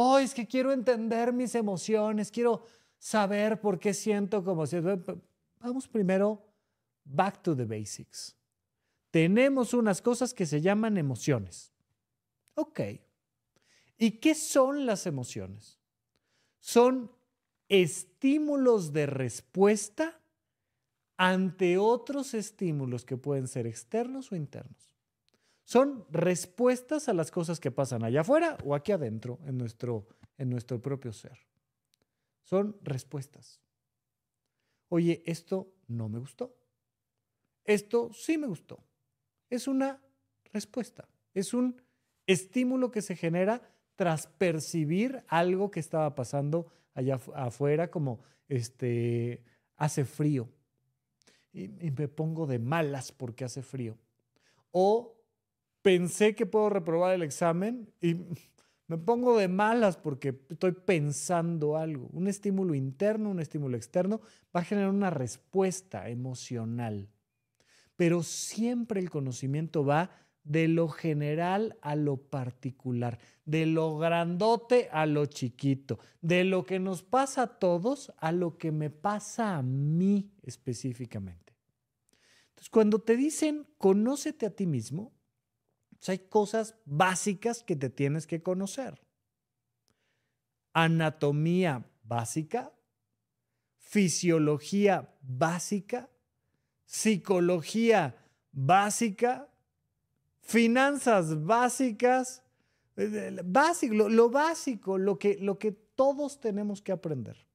oh, es que quiero entender mis emociones, quiero saber por qué siento como si Vamos primero back to the basics. Tenemos unas cosas que se llaman emociones. Ok. ¿Y qué son las emociones? Son estímulos de respuesta ante otros estímulos que pueden ser externos o internos son respuestas a las cosas que pasan allá afuera o aquí adentro en nuestro, en nuestro propio ser. Son respuestas. Oye, esto no me gustó. Esto sí me gustó. Es una respuesta. Es un estímulo que se genera tras percibir algo que estaba pasando allá afuera, como este, hace frío. y, y me pongo de malas porque hace frío. O pensé que puedo reprobar el examen y me pongo de malas porque estoy pensando algo. Un estímulo interno, un estímulo externo va a generar una respuesta emocional. Pero siempre el conocimiento va de lo general a lo particular, de lo grandote a lo chiquito, de lo que nos pasa a todos a lo que me pasa a mí específicamente. Entonces, cuando te dicen conócete a ti mismo, hay cosas básicas que te tienes que conocer. Anatomía básica, fisiología básica, psicología básica, finanzas básicas, eh, básico, lo, básico, lo que, lo que todos tenemos que aprender.